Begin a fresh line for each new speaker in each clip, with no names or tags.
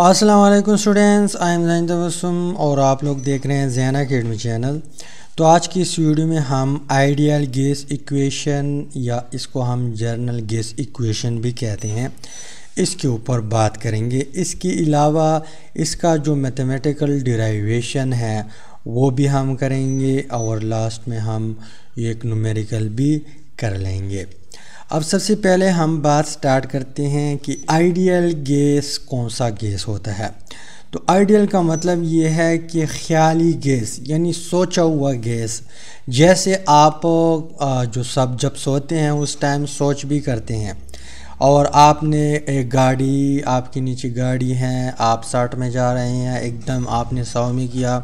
Aslam students I am Zain Tabassum और आप लोग देख रहे हैं जैन अकेडमी चैनल तो आज की इस वीडियो में हम आइडियल गैस इक्वेशन या इसको हम जर्नल गैस इक्वेशन भी कहते हैं इसके ऊपर बात करेंगे इसके अलावा इसका जो मैथमेटिकल डिराइवेशन है वो भी हम करेंगे और लास्ट में हम एक नुमेरिकल भी कर लेंगे अब सबसे पहले हम बात स्टार्ट करते हैं कि आइडियल गैस कौन सा गैस होता है तो आइडियल का मतलब ये है कि ख्याली गैस यानी सोचा हुआ गैस जैसे आप जो सब जब सोते हैं उस टाइम सोच भी करते हैं और आपने एक गाड़ी आपके नीचे गाड़ी है आप साठ में जा रहे हैं एकदम आपने सौ में किया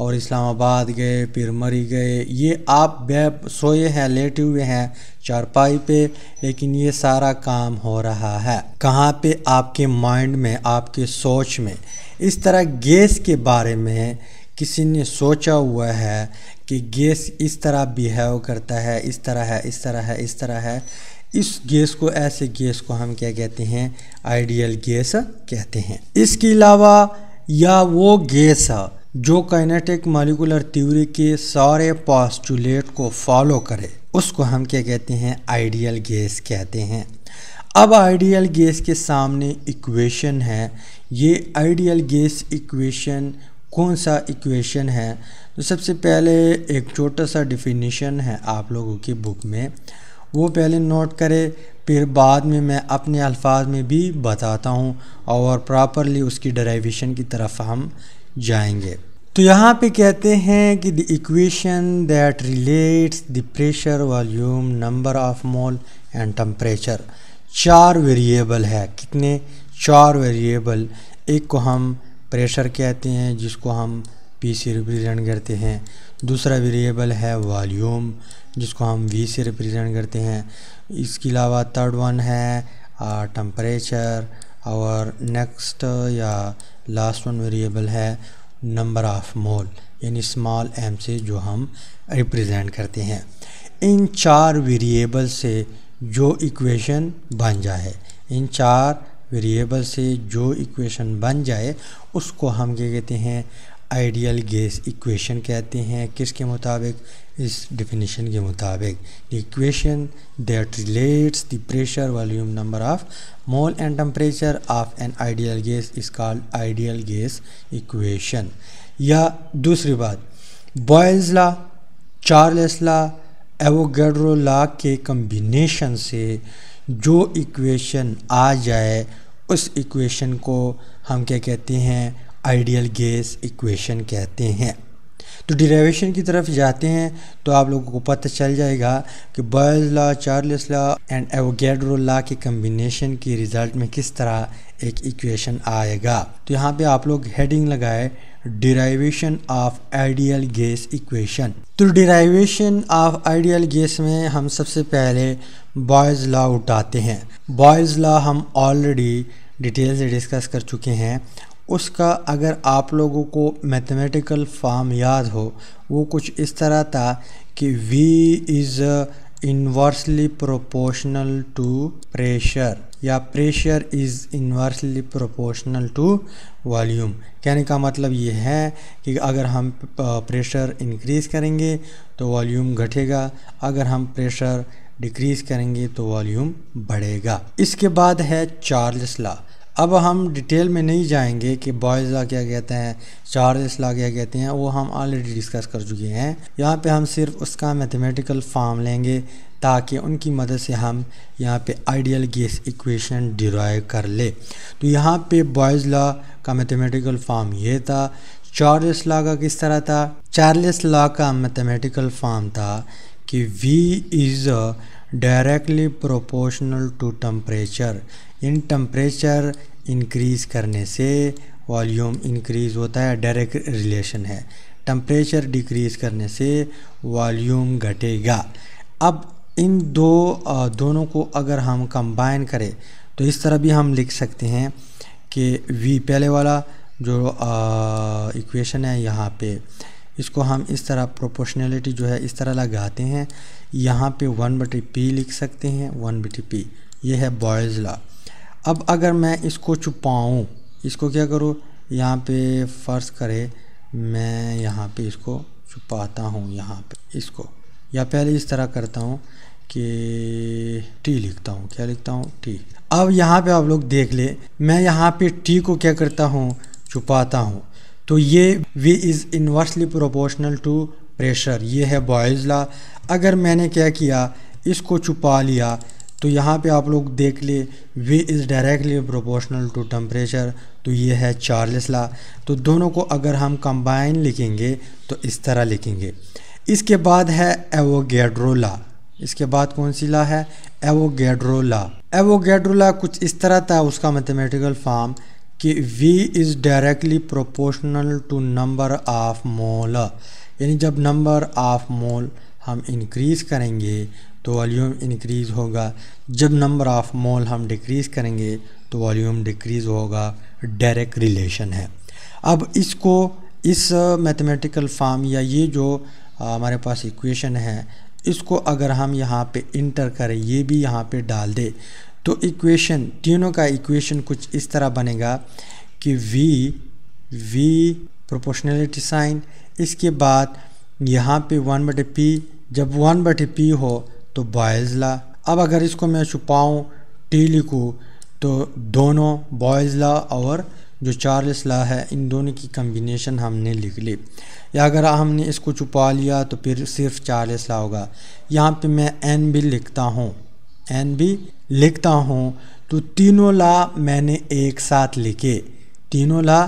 और इस्लामाबाद गए फिर मरी गए ये आप बे सोए हैं लेटे हुए हैं चारपाई पे लेकिन ये सारा काम हो रहा है कहाँ पे आपके माइंड में आपके सोच में इस तरह गैस के बारे में किसी ने सोचा हुआ है कि गैस इस तरह बिहेव करता है इस तरह है इस तरह है इस तरह है इस गैस को ऐसे गैस को हम क्या कहते हैं आइडियल गैस कहते हैं इसके अलावा या वो गैस जो काइनेटिक मालिकुलर थ्योरी के सारे पॉस्टुलेट को फॉलो करे उसको हम क्या कहते हैं आइडियल गैस कहते हैं अब आइडियल गैस के सामने इक्वेशन है ये आइडियल गैस इक्वेशन कौन सा इक्वेशन है तो सबसे पहले एक छोटा सा डिफिनीशन है आप लोगों की बुक में वो पहले नोट करें फिर बाद में मैं अपने अल्फाज में भी बताता हूँ और प्रॉपरली उसकी डराइवेशन की तरफ हम जाएंगे तो यहाँ पे कहते हैं कि the equation that relates the pressure volume number of mole and temperature चार वेरिएबल है कितने चार वेरिएबल एक को हम प्रेशर कहते हैं जिसको हम पी से रिप्रेजेंट करते हैं दूसरा वेरिएबल है वॉल्यूम जिसको हम वी से रिप्रेजेंट करते हैं इसके अलावा थर्ड वन है टम्परेचर और नेक्स्ट या लास्ट वन वेरिएबल है नंबर ऑफ मोल यानी स्मॉल एम से जो हम रिप्रेजेंट करते हैं इन चार वेरिएबल से जो इक्वेशन बन जाए इन चार वेरिएबल से जो इक्वेशन बन जाए उसको हम क्या कहते हैं आइडियल गैस इक्वेशन कहते हैं किसके मुताबिक इस डिफिनीशन के मुताबिक equation that relates the pressure volume number of mole and temperature of an ideal gas is called ideal gas equation या दूसरी बात Boyle's law Charles law Avogadro law के कम्बिनेशन से जो इक्वेशन आ जाए उस इक्वेशन को हम क्या कहते हैं आइडियल गैस इक्वेशन कहते हैं तो डिरेवेशन की तरफ जाते हैं तो आप लोगों को पता चल जाएगा कि Boyle's law Charles law and Avogadro law के कम्बिनेशन के रिज़ल्ट में किस तरह एक इक्वेशन आएगा तो यहाँ पे आप लोग हेडिंग लगाए derivation of ideal gas equation तो डिराइवेशन ऑफ आइडियल गैस में हम सबसे पहले बॉयज़ लॉ उठाते हैं बॉयज़ लॉ हम ऑलरेडी डिटेल से डिस्कस कर चुके हैं उसका अगर आप लोगों को मैथमेटिकल फॉर्म याद हो वो कुछ इस तरह था कि v is inversely proportional to pressure या pressure is inversely proportional to volume कहने का मतलब ये है कि अगर हम प्रेशर uh, इंक्रीज़ करेंगे तो वॉल्यूम घटेगा अगर हम प्रेशर डिक्रीज़ करेंगे तो वॉल्यूम बढ़ेगा इसके बाद है चार्ल्स ला अब हम डिटेल में नहीं जाएंगे कि बॉयज़ ला क्या कहते हैं चार्जेस ला क्या कहते हैं वो हम ऑलरेडी डिस्कस कर चुके हैं यहाँ पे हम सिर्फ उसका मैथमेटिकल फॉर्म लेंगे ताकि उनकी मदद से हम यहाँ पे आइडियल गैस इक्वेशन डिराइव कर ले तो यहाँ पे बॉयज़ ला का मैथमेटिकल फॉर्म ये था चार्लेस ला का किस तरह था चार्लेस ला का मैथमेटिकल फॉर्म था कि V is directly proportional to temperature इन टम्परेचर इंक्रीज़ करने से वॉल्यूम इंक्रीज़ होता है डायरेक्ट रिलेशन है टम्परेचर डिक्रीज़ करने से वॉल्यूम घटेगा अब इन दो दोनों को अगर हम कंबाइन करें तो इस तरह भी हम लिख सकते हैं कि v पहले वाला जो इक्वेशन है यहाँ पे इसको हम इस तरह प्रोपोर्शनलिटी जो है इस तरह लगाते हैं यहाँ पे वन बटी पी लिख सकते हैं वन बटी पी ये है बॉयज़ लॉ अब अगर मैं इसको छुपाऊँ इसको क्या करूँ यहाँ पे फ़र्ज़ करे मैं यहाँ पे इसको छुपाता हूँ यहाँ पे इसको या पहले इस तरह करता हूँ कि टी लिखता हूँ क्या लिखता हूँ टी अब यहाँ पे आप लोग देख ले मैं यहाँ पे टी को क्या करता हूँ छुपाता हूँ तो ये V is inversely proportional to pressure ये है बॉयज़ ला अगर मैंने क्या किया इसको छुपा लिया तो यहाँ पे आप लोग देख ले V is directly proportional to temperature तो ये है चार्लिस ला तो दोनों को अगर हम कंबाइन लिखेंगे तो इस तरह लिखेंगे इसके बाद है ला इसके बाद कौन सी ला है एवोगेड्रो ला कुछ इस तरह था उसका मैथमेटिकल फॉर्म कि V is directly proportional to number of mole यानी जब नंबर ऑफ मोल हम इंक्रीज़ करेंगे तो वॉल्यूम इनक्रीज़ होगा जब नंबर ऑफ़ मोल हम डिक्रीज़ करेंगे तो वॉल्यूम डिक्रीज़ होगा डायरेक्ट रिलेशन है अब इसको इस मैथमेटिकल फार्म या ये जो हमारे पास इक्वेशन है इसको अगर हम यहाँ पे इंटर करें ये भी यहाँ पे डाल दे तो इक्वेशन तीनों का इक्वेशन कुछ इस तरह बनेगा कि v v प्रोपोर्शनलिटी साइन इसके बाद यहाँ पे वन बटे पी जब वन बटे पी हो तो बॉयज ला अब अगर इसको मैं छुपाऊँ टी लिखूँ तो दोनों बॉयज़ला और जो चार्ल्स ला है इन दोनों की कम्बिनेशन हमने लिख ली या अगर हमने इसको छुपा लिया तो फिर सिर्फ चार्ल्स ला होगा यहाँ पे मैं एन भी लिखता हूँ एन भी लिखता हूँ तो तीनों ला मैंने एक साथ लिखे तीनों ला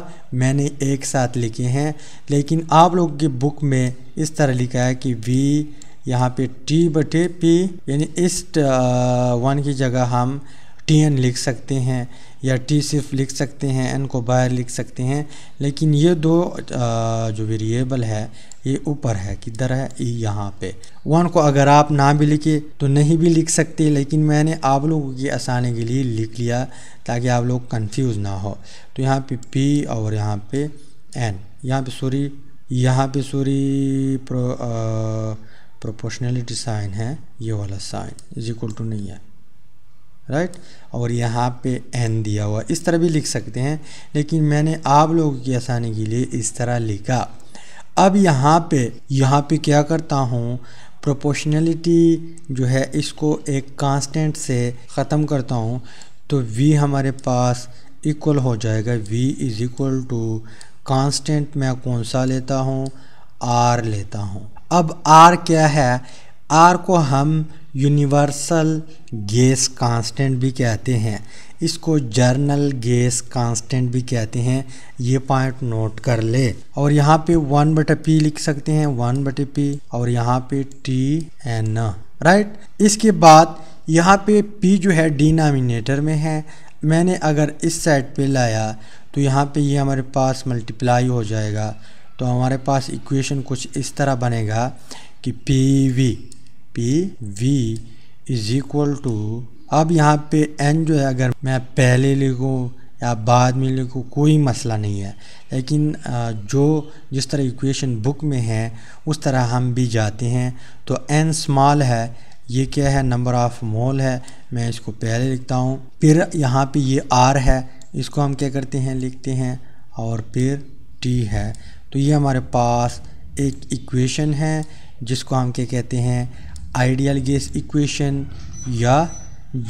मैंने एक साथ लिखे हैं लेकिन आप लोग की बुक में इस तरह लिखा है कि वी यहाँ पे टी बटे पी यानी इस वन की जगह हम टी एन लिख सकते हैं या टी सिर्फ लिख सकते हैं एन को बाहर लिख सकते हैं लेकिन ये दो जो वेरिएबल है ये ऊपर है किधर है यहाँ पे वन को अगर आप ना भी लिखे तो नहीं भी लिख सकते लेकिन मैंने आप लोगों की आसानी के लिए लिख लिया ताकि आप लोग कंफ्यूज ना हो तो यहाँ पे पी और यहाँ पे एन यहाँ पे सॉरी यहाँ पे सॉरी प्रोपोर्शनलिटी साइन है ये वाला साइन इज इक्वल टू नहीं है राइट right? और यहाँ पे एन दिया हुआ इस तरह भी लिख सकते हैं लेकिन मैंने आप लोगों की आसानी के लिए इस तरह लिखा अब यहाँ पे यहाँ पे क्या करता हूँ प्रोपोर्शनलिटी जो है इसको एक कांस्टेंट से ख़त्म करता हूँ तो v हमारे पास इक्वल हो जाएगा v is equal to constant मैं कौन सा लेता हूँ r लेता हूँ अब आर क्या है आर को हम यूनिवर्सल गैस कांस्टेंट भी कहते हैं इसको जर्नल गैस कांस्टेंट भी कहते हैं ये पॉइंट नोट कर ले और यहाँ पे वन बटे पी लिख सकते हैं वन बटे पी और यहाँ पे टी एन राइट इसके बाद यहाँ पे पी जो है डिनामिनेटर में है मैंने अगर इस साइड पे लाया तो यहाँ पे ये यह हमारे पास मल्टीप्लाई हो जाएगा तो हमारे पास इक्वेशन कुछ इस तरह बनेगा कि P V P V is equal to अब यहाँ पे एन जो है अगर मैं पहले लिखूँ या बाद में लिखूँ कोई मसला नहीं है लेकिन जो जिस तरह इक्वेशन बुक में है उस तरह हम भी जाते हैं तो एन स्मॉल है ये क्या है नंबर ऑफ मोल है मैं इसको पहले लिखता हूँ फिर यहाँ पे ये आर है इसको हम क्या करते हैं लिखते हैं और फिर टी है तो ये हमारे पास एक इक्वेशन है जिसको हम क्या कहते हैं आइडियल गैस इक्वेशन या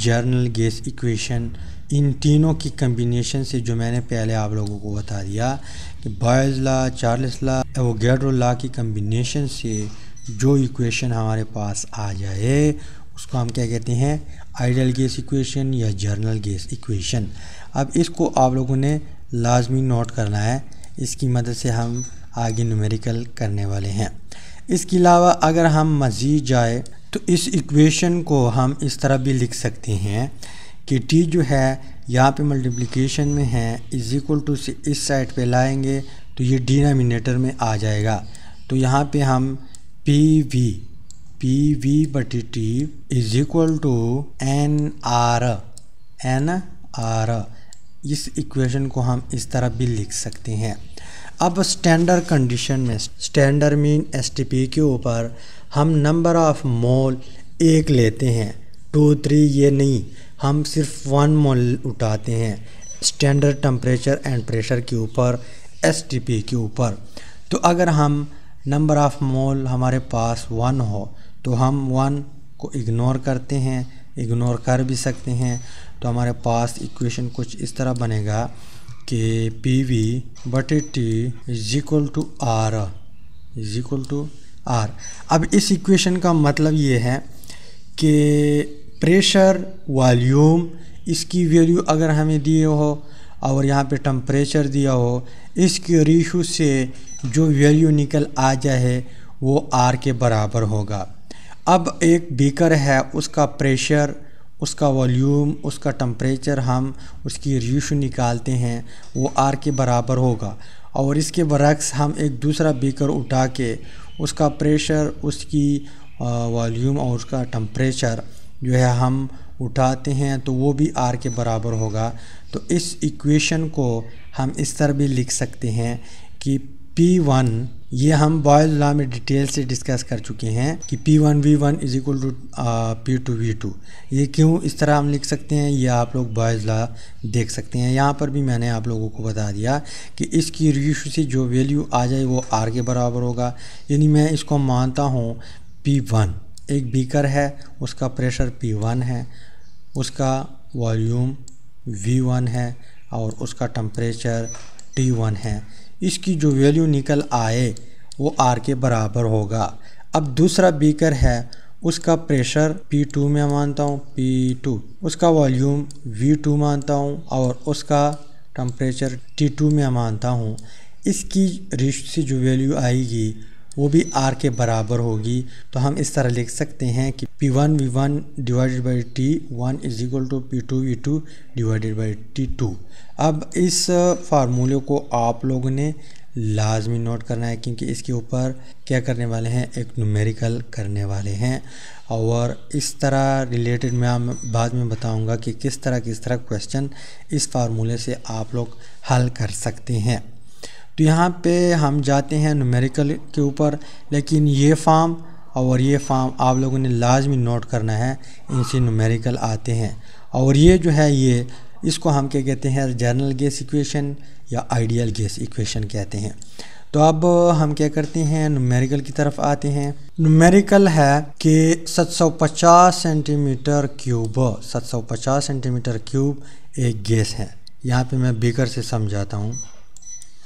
जर्नल गैस इक्वेशन इन तीनों की कम्बिनेशन से जो मैंने पहले आप लोगों को बता दिया कि बॉयज़ ला चार्ल्स ला गैड्रो ला की कम्बिनेशन से जो इक्वेशन हमारे पास आ जाए उसको हम क्या कहते हैं आइडियल गैस इक्वेशन या जर्नल गैस इक्वेशन अब इसको आप लोगों ने लाजमी नोट करना है इसकी मदद से हम आगे न्यूमेरिकल करने वाले हैं इसके अलावा अगर हम मज़ीद जाए तो इस इक्वेशन को हम इस तरह भी लिख सकते हैं कि टी जो है यहाँ पे मल्टीप्लिकेशन में है इज़ इक्वल टू से इस साइड पे लाएंगे तो ये डिनोमिनेटर में आ जाएगा तो यहाँ पे हम पी वी पी वी बटी T is equal to N R N R इस इक्वेशन को हम इस तरह भी लिख सकते हैं अब स्टैंडर्ड कंडीशन में स्टैंडर्ड मीन पी के ऊपर हम नंबर ऑफ मोल एक लेते हैं टू थ्री ये नहीं हम सिर्फ वन मोल उठाते हैं स्टैंडर्ड टम्परेचर एंड प्रेशर के ऊपर पी के ऊपर तो अगर हम नंबर ऑफ़ मोल हमारे पास वन हो तो हम वन को इग्नोर करते हैं इग्नोर कर भी सकते हैं तो हमारे पास इक्वेशन कुछ इस तरह बनेगा कि पी वी बटे T is equal to R is equal to R अब इस इक्वेशन का मतलब ये है कि प्रेशर वॉल्यूम इसकी वैल्यू अगर हमें दिए हो और यहाँ पे टम्परेचर दिया हो इसके रीशू से जो वैल्यू निकल आ जाए वो आर के बराबर होगा अब एक बीकर है उसका प्रेशर उसका वॉल्यूम उसका टम्परेचर हम उसकी रेशो निकालते हैं वो आर के बराबर होगा और इसके बरक्स हम एक दूसरा बीकर उठा के उसका प्रेशर उसकी वॉल्यूम और उसका टम्परेचर जो है हम उठाते हैं तो वो भी आर के बराबर होगा तो इस इक्वेशन को हम इस तरह भी लिख सकते हैं कि पी वन ये हम बॉयल लॉ में डिटेल से डिस्कस कर चुके हैं कि P one V one is equal to P two V two ये क्यों इस तरह हम लिख सकते हैं ये आप लोग बॉयल लॉ देख सकते हैं यहाँ पर भी मैंने आप लोगों को बता दिया कि इसकी रिश्व से जो वैल्यू आ जाए वो आर के बराबर होगा यानी मैं इसको मानता हूँ पी वन एक बीकर है उसका प्रेशर पी वन है उसका वॉल्यूम वी वन है और उसका टम्परेचर टी वन है इसकी जो वैल्यू निकल आए वो आर के बराबर होगा अब दूसरा बीकर है उसका प्रेशर P2 में मानता हूँ P2 उसका वॉल्यूम V2 मानता हूँ और उसका टम्परेचर T2 में मानता हूँ इसकी रिश्त से जो वैल्यू आएगी वो भी आर के बराबर होगी तो हम इस तरह लिख सकते हैं कि P one V one divided by T one is equal to P two V two divided by T two अब इस फार्मूले को आप लोगों ने लाजमी नोट करना है क्योंकि इसके ऊपर क्या करने वाले हैं एक न्यूमेरिकल करने वाले हैं और इस तरह रिलेटेड मैं बाद में बताऊंगा कि किस तरह किस तरह क्वेश्चन इस फार्मूले से आप लोग हल कर सकते हैं तो यहाँ पे हम जाते हैं नुमेरिकल के ऊपर लेकिन ये फार्म और ये फार्म आप लोगों ने लाजमी नोट करना है इनसे नुमेरिकल आते हैं और ये जो है ये इसको हम क्या कहते हैं जर्नल गैस इक्वेशन या आइडियल गैस इक्वेशन कहते हैं तो अब हम क्या करते हैं नुमेरिकल की तरफ आते हैं नुमेरिकल है कि 750 सेंटीमीटर क्यूब 750 सेंटीमीटर क्यूब एक गैस है यहाँ पे मैं बीकर से समझाता हूँ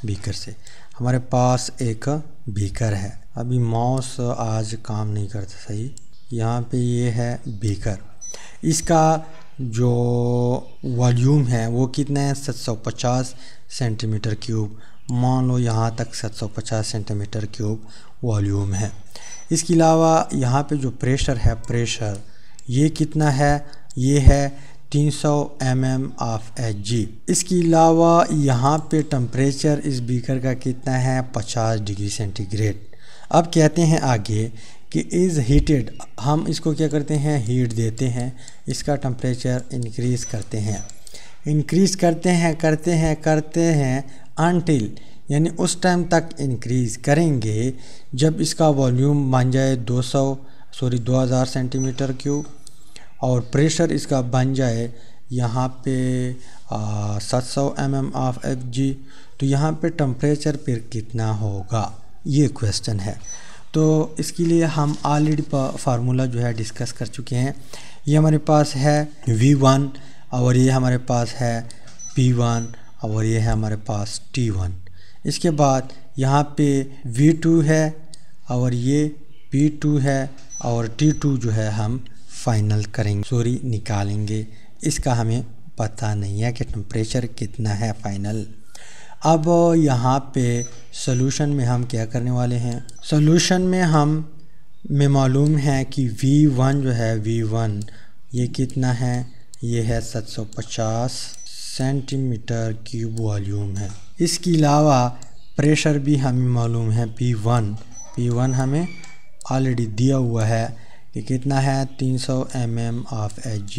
बीकर से हमारे पास एक बीकर है अभी माउस आज काम नहीं करता सही यहाँ पे ये है बीकर इसका जो वॉल्यूम है वो कितना है 750 सेंटीमीटर क्यूब मान लो यहाँ तक 750 सेंटीमीटर क्यूब वॉल्यूम है इसके अलावा यहाँ पे जो प्रेशर है प्रेशर ये कितना है ये है तीन सौ M M of H G इसके अलावा यहाँ पे टम्परेचर इस बीकर का कितना है पचास डिग्री सेंटीग्रेड अब कहते हैं आगे कि इज़ हीटेड हम इसको क्या करते हैं हीट देते हैं इसका टम्परेचर इंक्रीज़ करते हैं इंक्रीज़ करते हैं करते हैं करते हैं अनटिल यानी उस टाइम तक इंक्रीज़ करेंगे जब इसका वॉल्यूम मान जाए 200 सॉरी 2000 सेंटीमीटर क्यूब और प्रेशर इसका बन जाए यहाँ पे सात सौ M M of F G तो यहाँ पे टम्परेचर फिर कितना होगा ये क्वेश्चन है तो इसके लिए हम ऑलरेडी फार्मूला जो है डिस्कस कर चुके हैं ये हमारे पास है वी वन और ये हमारे पास है पी वन और ये है हमारे पास टी वन इसके बाद यहाँ पे वी टू है और ये पी टू है और टी टू जो है हम फाइनल करेंगे सॉरी निकालेंगे इसका हमें पता नहीं है कि टम्परेचर कितना है फाइनल अब यहाँ पे सोलूशन में हम क्या करने वाले हैं सोलूशन में हम में मालूम है कि V1 जो है V1 ये कितना है ये है 750 सेंटीमीटर क्यूब वॉल्यूम है इसके अलावा प्रेशर भी हमें मालूम है P1 P1 हमें ऑलरेडी दिया हुआ है ये कितना है 300 सौ mm ऑफ एच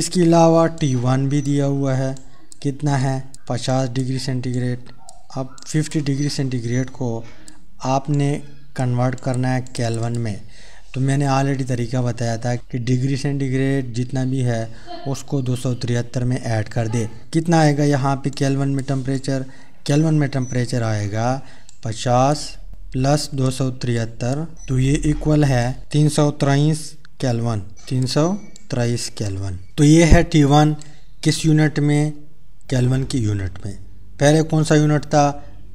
इसके अलावा T1 भी दिया हुआ है कितना है 50 डिग्री सेंटीग्रेड अब 50 डिग्री सेंटीग्रेड को आपने कन्वर्ट करना है कैलवन में तो मैंने ऑलरेडी तरीका बताया था कि डिग्री सेंटीग्रेड जितना भी है उसको दो में ऐड कर दे कितना आएगा यहाँ पे कैलवन में टम्परेचर कैलवन में टम्परेचर आएगा 50 प्लस दो सौ तिहत्तर तो ये इक्वल है तीन सौ तेईस कैलवन तीन सौ तेईस कैलवन तो ये है टी वन किस यूनिट में कैलवन की यूनिट में पहले कौन सा यूनिट था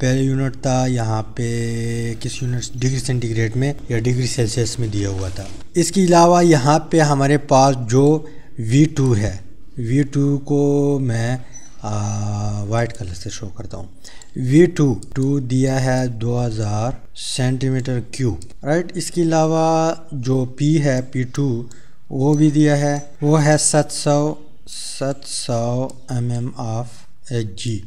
पहले यूनिट था यहाँ पे किस यूनिट डिग्री सेंटीग्रेड में या डिग्री सेल्सियस में दिया हुआ था इसके अलावा यहाँ पे हमारे पास जो वी टू है वी टू को मैं वाइट कलर से शो करता हूँ वी टू टू दिया है 2000 सेंटीमीटर क्यूब राइट इसके अलावा जो पी है पी टू वो भी दिया है वो है 700 M M of H G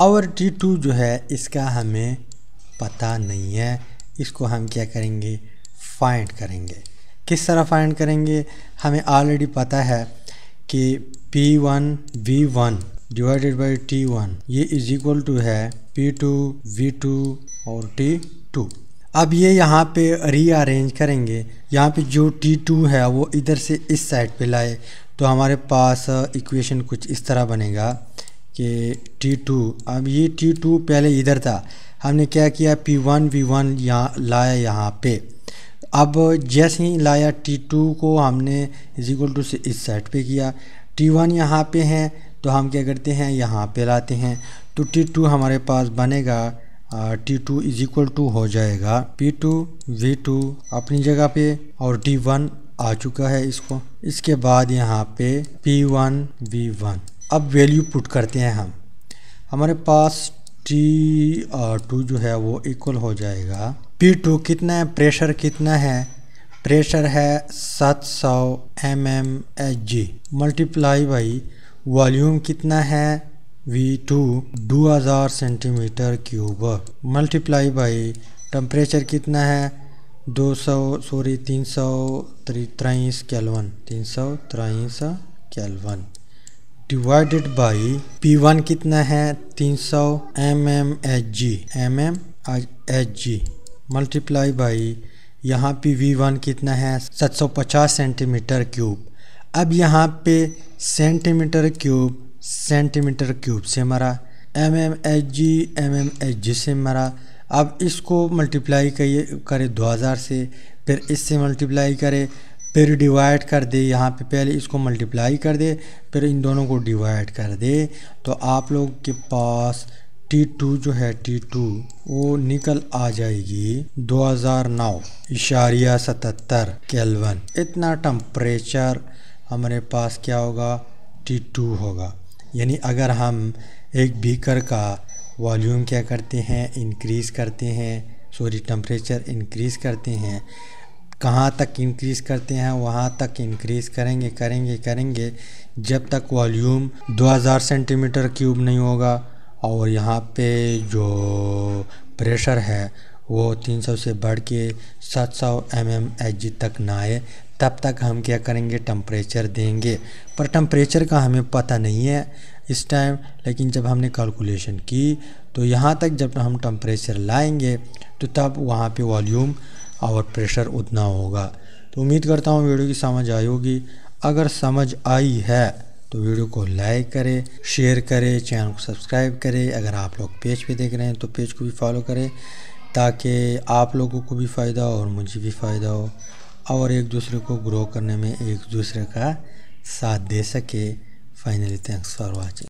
और टी टू जो है इसका हमें पता नहीं है इसको हम क्या करेंगे फाइंड करेंगे किस तरह फाइंड करेंगे हमें ऑलरेडी पता है कि P one V one divided by T one ये इज इक्वल टू है पी टू वी टू और टी टू अब ये यहाँ पे रीअरेंज करेंगे यहाँ पे जो टी टू है वो इधर से इस साइड पे लाए तो हमारे पास इक्वेशन कुछ इस तरह बनेगा कि टी टू अब ये टी टू पहले इधर था हमने क्या किया पी वन वी वन यहाँ लाया यहाँ पे अब जैसे ही लाया टी टू को हमने इज इक्वल टू से इस साइड पे किया टी वन यहाँ पे है तो हम क्या करते हैं यहाँ पे लाते हैं तो टी टू हमारे पास बनेगा T two is equal to हो जाएगा पी टू वी टू अपनी जगह पे और टी वन आ चुका है इसको इसके बाद यहाँ पे पी वन वी वन अब वैल्यू पुट करते हैं हम हमारे पास टी टू जो है वो इक्वल हो जाएगा पी टू कितना है प्रेशर कितना है प्रेशर है 700 सौ M M H G multiply by volume कितना है V2 हज़ार centimetre cube multiply by temperature कितना है 200 सॉरी तीन सौ तेईस कैलवन तीन सौ तेईस कैलवन डिवाइडेड बाई वन कितना है 300 सौ M M H G M M H G multiply by यहाँ पी वी वन कितना है 750 सेंटीमीटर क्यूब अब यहाँ पे सेंटीमीटर क्यूब सेंटीमीटर क्यूब से मरा M M H G M M H G से मरा अब इसको मल्टीप्लाई करिए करें दो हज़ार से फिर इससे मल्टीप्लाई करें फिर डिवाइड कर दे यहाँ पे पहले इसको मल्टीप्लाई कर दे फिर इन दोनों को डिवाइड कर दे तो आप लोग के पास टी टू जो है टी टू वो निकल आ जाएगी 2009 इशारिया सतहत्तर केलवन इतना टम्परेचर हमारे पास क्या होगा टी टू होगा यानी अगर हम एक बीकर का वॉल्यूम क्या करते हैं इंक्रीज़ करते हैं सॉरी टम्परेचर इंक्रीज़ करते हैं कहाँ तक इंक्रीज़ करते हैं वहाँ तक इंक्रीज़ करेंगे करेंगे करेंगे जब तक वॉल्यूम 2000 सेंटीमीटर क्यूब नहीं होगा और यहाँ पे जो प्रेशर है वो 300 से बढ़ के 700 एम एम एच जी तक ना आए तब तक हम क्या करेंगे टम्परेचर देंगे पर टम्परेचर का हमें पता नहीं है इस टाइम लेकिन जब हमने कैलकुलेशन की तो यहाँ तक जब हम टम्परेचर लाएंगे तो तब वहाँ पे वॉल्यूम और प्रेशर उतना होगा तो उम्मीद करता हूँ वीडियो की समझ आई होगी अगर समझ आई है तो वीडियो को लाइक करें शेयर करें चैनल को सब्सक्राइब करें अगर आप लोग पेज पे देख रहे हैं तो पेज को भी फॉलो करें ताकि आप लोगों को भी फ़ायदा हो और मुझे भी फ़ायदा हो और एक दूसरे को ग्रो करने में एक दूसरे का साथ दे सके फाइनली थैंक्स फॉर वॉचिंग